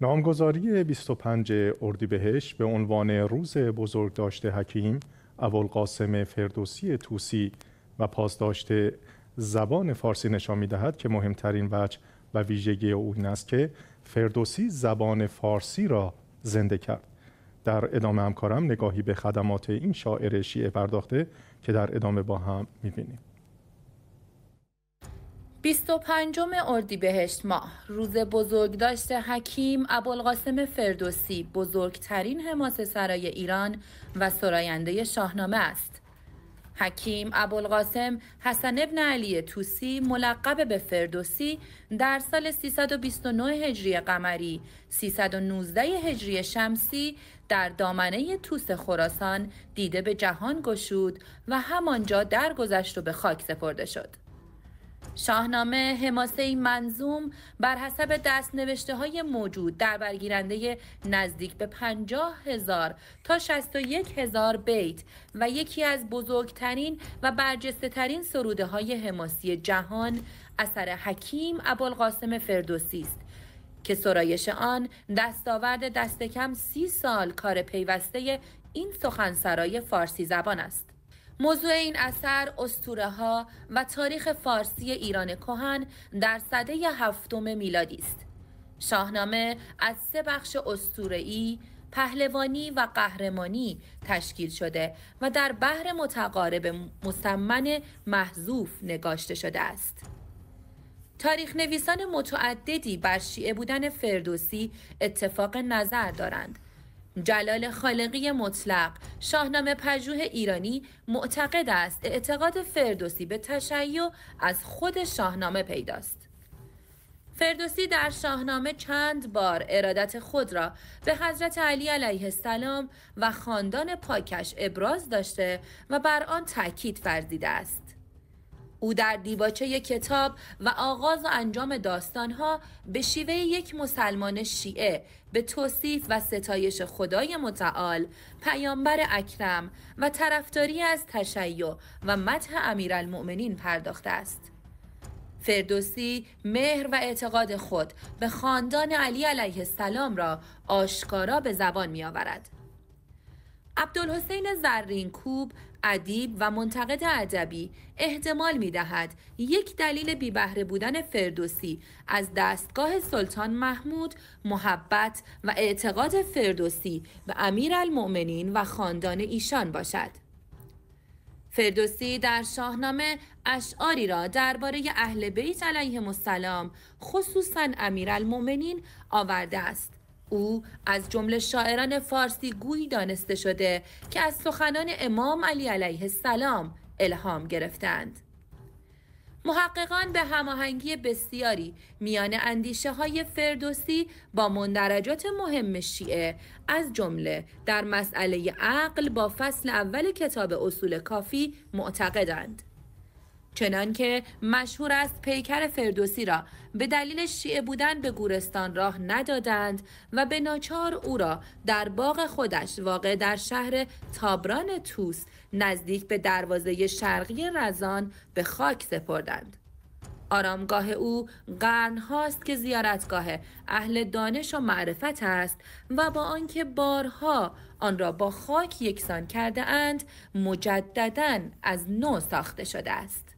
نامگذاری 25 اردیبهشت به عنوان روز بزرگداشت حکیم ابوالقاسم فردوسی توسی و پاسداشت زبان فارسی نشان می دهد که مهمترین وجه و ویژگی او این است که فردوسی زبان فارسی را زنده کرد در ادامه همکارم نگاهی به خدمات این شاعر شیعه پرداخته که در ادامه با هم می بینیم 25 اردیبهشت ماه روز بزرگداشت حکیم ابوالقاسم فردوسی بزرگترین حماسه سرای ایران و سراینده شاهنامه است. حکیم ابوالقاسم حسن ابن علی توسی ملقب به فردوسی در سال 329 هجری قمری 319 هجری شمسی در دامنه توس خراسان دیده به جهان گشود و همانجا درگذشت و به خاک سپرده شد. شاهنامه حماسه منظوم بر حسب دست نوشته های موجود در برگیرنده نزدیک به پنجاه هزار تا یک هزار بیت و یکی از بزرگترین و برجسته ترین سروده های حماسی جهان اثر حکیم ابوالقاسم فردوسی است که سرایش آن دستاورد دست کم سی سال کار پیوسته این سخنسرای فارسی زبان است. موضوع این اثر استوره ها و تاریخ فارسی ایران کهن در سده هفتم میلادی است. شاهنامه از سه بخش ای، پهلوانی و قهرمانی تشکیل شده و در بحر متقارب مسمن محذوف نگاشته شده است. تاریخ نویسان متعددی بر شیعه بودن فردوسی اتفاق نظر دارند جلال خالقی مطلق شاهنامه پژوه ایرانی معتقد است اعتقاد فردوسی به تشیع از خود شاهنامه پیداست فردوسی در شاهنامه چند بار ارادت خود را به حضرت علی علیه السلام و خاندان پاکش ابراز داشته و بر آن تاکید فرزیده است او در دیباچه کتاب و آغاز و انجام داستانها به شیوه یک مسلمان شیعه به توصیف و ستایش خدای متعال، پیامبر اکرم و طرفداری از تشیع و امیر امیرالمؤمنین پرداخته است. فردوسی مهر و اعتقاد خود به خاندان علی علیه السلام را آشکارا به زبان می آورد. عبدالحسین زرین کوب ادیب و منتقد ادبی احتمال می دهد یک دلیل بیبهره بودن فردوسی از دستگاه سلطان محمود محبت و اعتقاد فردوسی به امیرالمؤمنین و خاندان ایشان باشد فردوسی در شاهنامه اشعاری را درباره اهل بیت علیه السلام خصوصا امیرالمؤمنین آورده است او از جمله شاعران فارسی گویی دانسته شده که از سخنان امام علی علیه السلام الهام گرفتند. محققان به هماهنگی بسیاری میان اندیشه های فردوسی با مندرجات مهم شیعه از جمله در مسئله عقل با فصل اول کتاب اصول کافی معتقدند. چنان که مشهور است پیکر فردوسی را به دلیل شیعه بودن به گورستان راه ندادند و به ناچار او را در باغ خودش واقع در شهر تابران توس نزدیک به دروازه شرقی رزان به خاک سپردند. آرامگاه او قرن هاست که زیارتگاه اهل دانش و معرفت است و با آنکه بارها آن را با خاک یکسان کرده اند مجددا از نو ساخته شده است.